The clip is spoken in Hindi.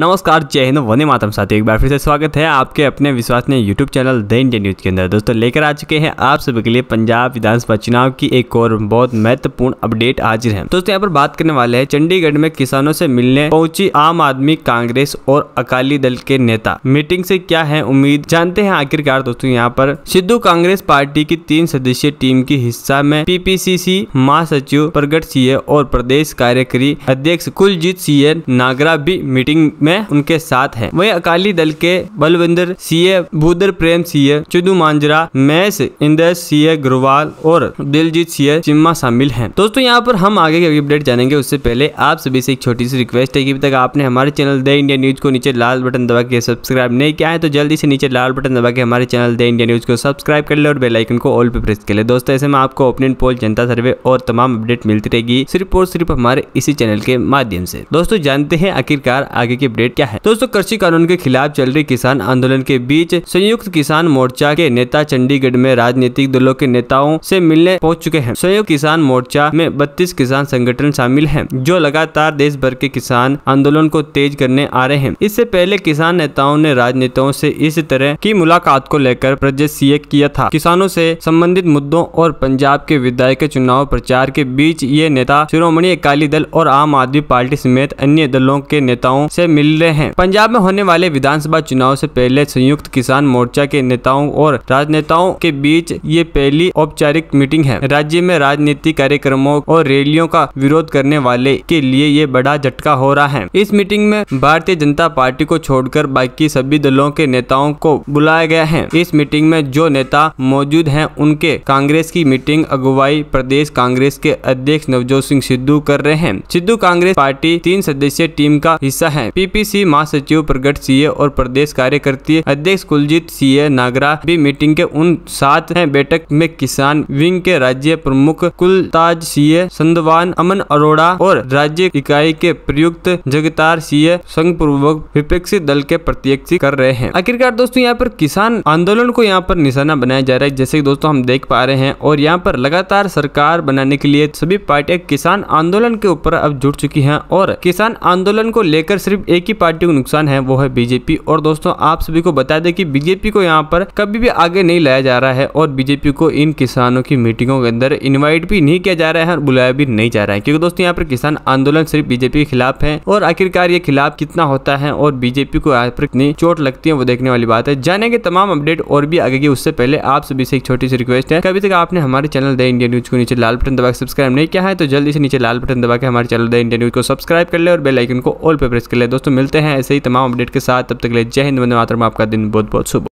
नमस्कार जय हिंद वने मातम साथियों एक बार फिर से स्वागत है आपके अपने विश्वसनीय YouTube channel the Indian news के अंदर दोस्तों लेकर आ चुके हैं आप सभी के लिए पंजाब विधानसभा चुनाव की एक और बहुत महत्वपूर्ण अपडेट हाजिर है दोस्तों यहाँ पर बात करने वाले हैं चंडीगढ़ में किसानों से मिलने पहुंची आम आदमी कांग्रेस और अकाली दल के नेता मीटिंग से क्या है उम्मीद जानते हैं आखिरकार दोस्तों यहाँ पर सिद्धू कांग्रेस पार्टी की तीन सदस्यीय टीम की हिस्सा में पीपीसीसी महासचिव प्रगट सिंह और प्रदेश कार्यकारी अध्यक्ष कुलजीत सिंह नागरा भी मीटिंग में उनके साथ है वही अकाली दल के बलविंदर सीए भूदर प्रेम सीए चुदू मांजरा मैस इंदर सीए ग्रोवाल और दिलजीत सीए चिम्मा शामिल है दोस्तों यहाँ पर हम आगे की अपडेट जानेंगे उससे पहले आप सभी से एक छोटी सी रिक्वेस्ट है की अभी तक आपने हमारे चैनल द इंडिया न्यूज को नीचे लाल बटन दबा के सब्सक्राइब नहीं किया है तो जल्दी से नीचे लाल बटन दबा के हमारे चैनल द इंडिया न्यूज को सब्सक्राइब कर ले और बेलाइकन को ऑल पे प्रेस कर ले दोस्तों ऐसे में आपको ओपिनियन पोल जनता सर्वे और तमाम अपडेट मिलती रहेगी सिर्फ और सिर्फ हमारे इसी चैनल के माध्यम से दोस्तों जानते हैं आखिरकार आगे की अपडेट क्या है दोस्तों कृषि कानून के खिलाफ चल रही किसान आंदोलन के बीच संयुक्त किसान मोर्चा के नेता चंडीगढ़ में राजनीतिक दलों के नेताओं से मिलने पहुंच चुके हैं संयुक्त किसान मोर्चा में 32 किसान संगठन शामिल हैं जो लगातार देश भर के किसान आंदोलन को तेज करने आ रहे हैं इससे पहले किसान नेताओं ने राजनेताओं से इस तरह की मुलाकात को लेकर प्रजेसीय किया था किसानों से संबंधित मुद्दों और पंजाब के विधायक चुनाव प्रचार के बीच ये नेता शिरोमणी अकाली दल और आम आदमी पार्टी समेत अन्य दलों के नेताओं ऐसी मिल रहे हैं पंजाब में होने वाले विधानसभा चुनाव से पहले संयुक्त किसान मोर्चा के नेताओं और राजनेताओं के बीच ये पहली औपचारिक मीटिंग है राज्य में राजनीतिक कार्यक्रमों और रैलियों का विरोध करने वाले के लिए ये बड़ा झटका हो रहा है इस मीटिंग में भारतीय जनता पार्टी को छोड़कर बाकी सभी दलों के नेताओं को बुलाया गया है इस मीटिंग में जो नेता मौजूद है उनके कांग्रेस की मीटिंग अगुवाई प्रदेश कांग्रेस के अध्यक्ष नवजोत सिंह सिद्धू कर रहे हैं सिद्धू कांग्रेस पार्टी तीन सदस्यीय टीम का हिस्सा है पी पीपीसी महासचिव प्रगट सीए और प्रदेश कार्यकर्ती अध्यक्ष कुलजीत सीए नागरा भी मीटिंग के उन सात हैं बैठक में किसान विंग के राज्य प्रमुख कुलताज सीए संधवान अमन अरोड़ा और राज्य इकाई के प्रयुक्त जगतार सीए संघ पूर्वक विपक्षी दल के प्रत्यक्ष कर रहे हैं आखिरकार दोस्तों यहाँ पर किसान आंदोलन को यहाँ पर निशाना बनाया जा रहा है जैसे दोस्तों हम देख पा रहे हैं और यहाँ पर लगातार सरकार बनाने के लिए सभी पार्टियां किसान आंदोलन के ऊपर अब जुट चुकी है और किसान आंदोलन को लेकर सिर्फ एक एक ही पार्टी को नुकसान है वो है बीजेपी और दोस्तों आप सभी को बता दें कि बीजेपी को यहाँ पर कभी भी आगे नहीं लाया जा रहा है और बीजेपी को इन किसानों की मीटिंगों के अंदर इन्वाइट भी नहीं किया जा रहा है और बुलाया भी नहीं जा रहा है क्योंकि दोस्तों यहाँ पर किसान आंदोलन सिर्फ बीजेपी के खिलाफ है और आखिरकार ये खिलाफ कितना होता है और बीजेपी को यहाँ पर कितनी चोट लगती है वो देखने वाली बात है जानेंगे तमाम अपडेट और भी आगे की उससे पहले आप सभी से एक छोटी सी रिक्वेस्ट है कभी तक आपने हमारे चैनल द इंडिया न्यूज को नीचे लाल बटन दबा सब्सक्राइब नहीं किया है तो जल्दी से नीचे लाल बटन दबा के हमारे चैनल द इंडिया न्यूज को सब्सक्राइब कर ले और बेलाइकन को ऑल पे प्रेस कर ले दोस्तों दोस्तों मिलते हैं ऐसे ही तमाम अपडेट के साथ तब तक ले जय हिंद वंदे मातरम आपका दिन बहुत बहुत शुभ